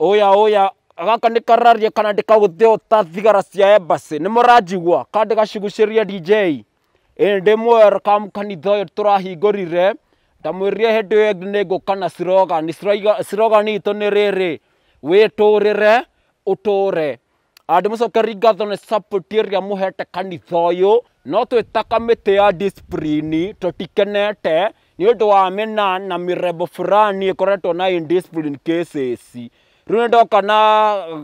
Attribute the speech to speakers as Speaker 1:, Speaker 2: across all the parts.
Speaker 1: oya oya gaka nä karararia kana ndä e kagå ta thigara cia embasä nä må ranjigua ka ndä gacigucä dj ndä mwer kanitha å yå tå rahingå rire ndamwä rire hä ndä ä yo ängä nä ngå kana cirogani cirogani itå nä rä rä wä tå rä re å tå re andä må cokeri ngatho nä ä rä a må hete kanitha å yå no twä ta kamä tä ya displini tå tikenete nä å ndå wa mä na na mä rebo burani ä koretwo na cases rä u nä ndoka na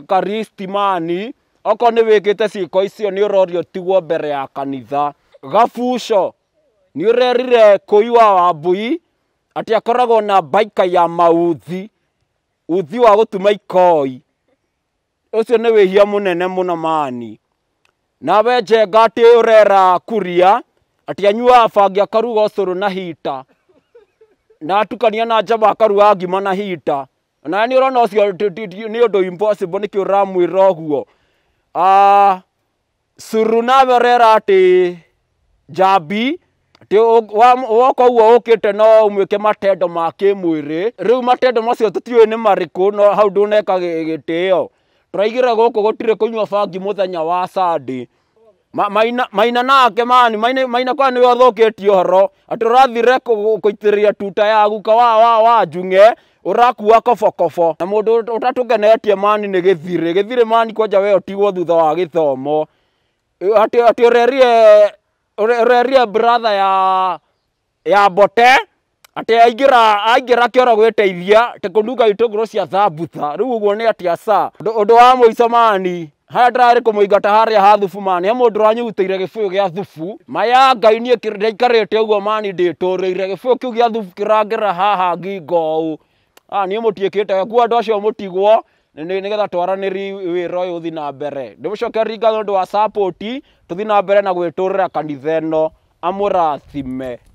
Speaker 1: karistimani okorwo nä wä kä te ciäko icio nä å rorio tiguo mbere ya kanitha gabuco nä å rerire kå iwa wa mbui atä akoragwo na baika ya mauthi uthi wa gå tuma ikoi å cio nä wä hia må nene må no mani nawe njenga atä å rera kuria atä anyuaga bangi akaruga å cå rå na hita na atukania na njaba akaruga ngima na hita na ni urona ucio ni undu impossible ni kiuramu iroguo ah uh, suru na berera ti jabi ti woko uo ukite no umweke matendo ma kimwiri riu matendo macio tutiwe ni mariku no hau nduneka gitio turaigira guku gutire kunywa bangi muthenya wa sadi maina maina nake mani maina maina kwa ni wathoketio horo aturathire kuitiria tuta yaguka wa wa wa junge urakua kobokobo na må ndå å tatå mani nä gä thirä mani kwanja we tigwo thutha wa gä thomo ati å rerie rerie bratha ya ya bote ati aingä ra aingä ra kä oro gwä teithia tekå nunga itå ngå rå cia thambutha rä u å guo nä atä wa må mani harä ndärarä kå må ingata harä a ha thubu mani må ndå ranyå gutä ire gä bå yå thubu maya ngai niä ndaikarä te mani ndä tå rä ire gä bå thubu kä haha ngingo å aa ah, nä må tiä kä te kuo andå acio må tigwo nä getha twaranä ri wä ra å yå thiä na mbere ndä må coke ringa nä å ndå wa tå thi na mbere na gwä tå rä ra kanitha ä no amå rathime